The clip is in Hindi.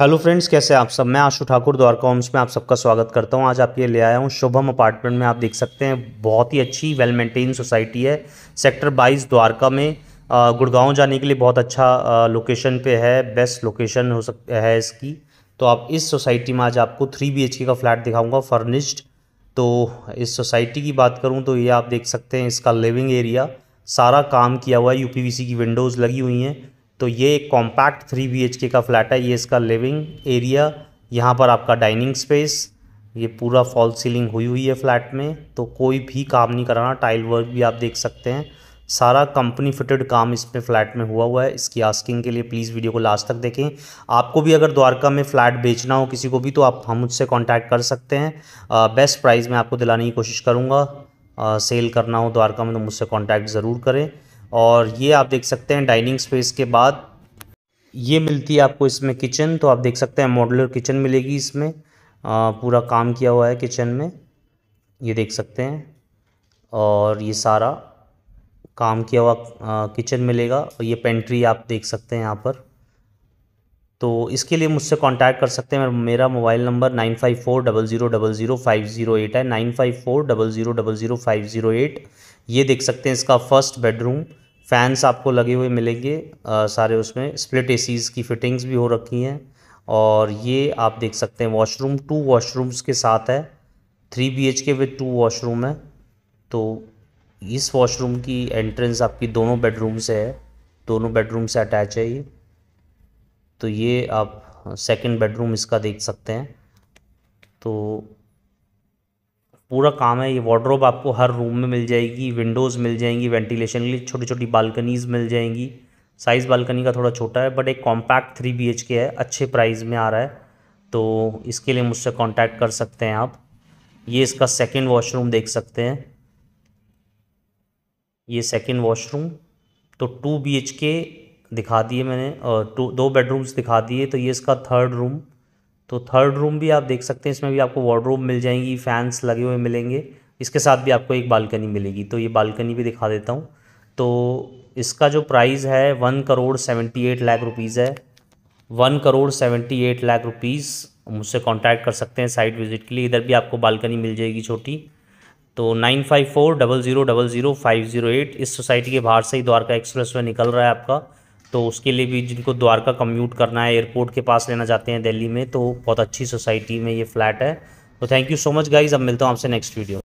हेलो फ्रेंड्स कैसे आप सब मैं आशु ठाकुर द्वारका होम्स में आप सबका स्वागत करता हूं आज आपके लिए आया हूं शुभम अपार्टमेंट में आप देख सकते हैं बहुत ही अच्छी वेल मेंटेन सोसाइटी है सेक्टर 22 द्वारका में गुड़गांव जाने के लिए बहुत अच्छा लोकेशन पे है बेस्ट लोकेशन हो सक है इसकी तो आप इस सोसाइटी में आज आपको थ्री बी का फ्लैट दिखाऊँगा फर्निश्ड तो इस सोसाइटी की बात करूँ तो ये आप देख सकते हैं इसका लिविंग एरिया सारा काम किया हुआ है यू की विंडोज़ लगी हुई हैं तो ये एक कॉम्पैक्ट थ्री बी का फ्लैट है ये इसका लिविंग एरिया यहाँ पर आपका डाइनिंग स्पेस ये पूरा फॉल सीलिंग हुई हुई है फ्लैट में तो कोई भी काम नहीं कराना टाइल वर्क भी आप देख सकते हैं सारा कंपनी फिटेड काम इसमें फ्लैट में हुआ हुआ है इसकी आस्किंग के लिए प्लीज़ वीडियो को लास्ट तक देखें आपको भी अगर द्वारका में फ्लैट बेचना हो किसी को भी तो आप हम मुझसे कांटेक्ट कर सकते हैं आ, बेस्ट प्राइस मैं आपको दिलाने की कोशिश करूँगा सेल करना हो द्वारका में तो मुझसे कॉन्टैक्ट ज़रूर करें और ये आप देख सकते हैं डाइनिंग स्पेस के बाद ये मिलती है आपको इसमें किचन तो आप देख सकते हैं मॉडलर किचन मिलेगी इसमें आ, पूरा काम किया हुआ है किचन में ये देख सकते हैं और ये सारा काम किया हुआ किचन मिलेगा और ये पेंट्री आप देख सकते हैं यहाँ पर तो इसके लिए मुझसे कांटेक्ट कर सकते हैं मेरा mobile number nine five four double zero double zero five zero eight है nine five four double zero double zero five zero eight ये देख सकते हैं इसका फर्स्ट बेडरूम फैंस आपको लगे हुए मिलेंगे आ, सारे उसमें स्प्लिट एसीज़ की फ़िटिंग्स भी हो रखी हैं और ये आप देख सकते हैं वॉशरूम टू वॉशरूम्स के साथ है three B H K with two washroom है तो इस वॉशरूम की एंट्रेंस आपकी दोनों बेडरूम से है दोनों बेडरूम से अटैच है ये तो ये आप सेकंड बेडरूम इसका देख सकते हैं तो पूरा काम है ये वार्ड्रोब आपको हर रूम में मिल जाएगी विंडोज़ मिल जाएंगी वेंटिलेशन के लिए छोटी छोटी बालकनीज़ मिल जाएंगी साइज़ बालकनी का थोड़ा छोटा है बट एक कॉम्पैक्ट थ्री बी के है अच्छे प्राइस में आ रहा है तो इसके लिए मुझसे कांटेक्ट कर सकते हैं आप ये इसका सेकंड वॉशरूम देख सकते हैं ये सेकंड वॉशरूम तो टू बी के दिखा दिए मैंने और टू दो बेडरूम्स दिखा दिए तो ये इसका थर्ड रूम तो थर्ड रूम भी आप देख सकते हैं इसमें भी आपको वार्डरूम मिल जाएंगी फैंस लगे हुए मिलेंगे इसके साथ भी आपको एक बालकनी मिलेगी तो ये बालकनी भी दिखा देता हूँ तो इसका जो प्राइस है one crore seventy eight lakh rupees है one crore seventy eight lakh rupees मुझसे कांटेक्ट कर सकते हैं साइट विज़िट के लिए इधर भी आपको बालकनी मिल जाएगी छोटी तो nine five four double zero double zero five zero eight इस सोसाइटी के बाहर से ही द्वारका एक्सप्रेस वे निकल रहा है आपका तो उसके लिए भी जिनको द्वारका कम्यूट करना है एयरपोर्ट के पास लेना चाहते हैं दिल्ली में तो बहुत अच्छी सोसाइटी में ये फ्लैट है तो thank you so much guys अब मिलता हूँ आपसे नेक्स्ट वीडियो